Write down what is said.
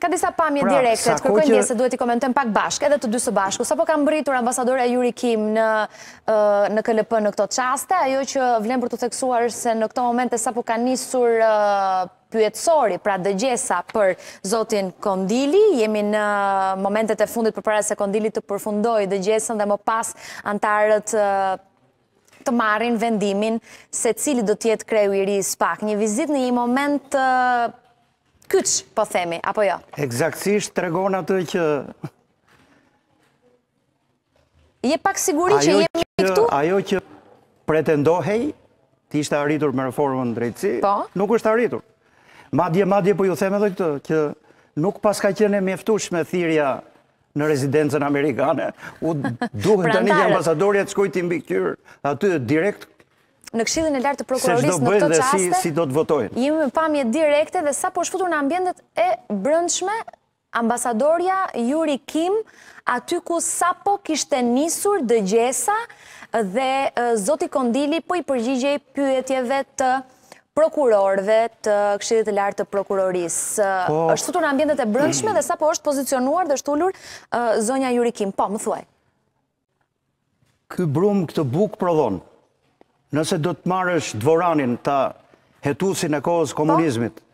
Ka disa pamje pra, direkte, kërkoj kërkojnë njësë duhet i komentojnë pak bashkë, edhe të dysë bashkë. Sa po kam bëritur ambasadore e Juri Kim në KLP në këto qaste, ajo që vlem për të theksuar se në këto momente sa po ka njësur pyetësori, pra dëgjesa për Zotin Kondili, jemi në momentet e fundit për para se Kondili të përfundoj dëgjesën dhe më pas antarët të marrin vendimin se cili do tjetë kreju i ri spak. Një vizit në i moment kyç, po themi, apo jo? Eksaktësisht të regon atë që... Je pak siguri që jemi këtu? Ajo që pretendohej të ishte arritur me reformën drejtësi, po. nuk është arritur. Madje, madje, po ju theme dhe këtë, që nuk pas ka qene mjeftush me thirja në rezidencën amerikane. U duhet të pra, një ambasadorja të skojti mbi këtyrë, aty direkt në këshillin e lartë të prokurorisë në këtë qaste, si do të votojnë. Jemi me pamje direkte dhe sa po është futur në ambientet e brëndshme, ambasadorja Yuri Kim, aty ku sa po kishte nisur dëgjesa dhe zoti Kondili po i përgjigje pyetjeve të prokurorve të këshillit të lartë të prokurorisë. Po. është futur në ambientet e brëndshme dhe sa po është pozicionuar dhe shtullur zonja Yuri Kim. Po, më thuaj. Ky brum këtë bukë prodhonë nëse do të marrësh dvoranin të hetusin e kohës po. komunizmit,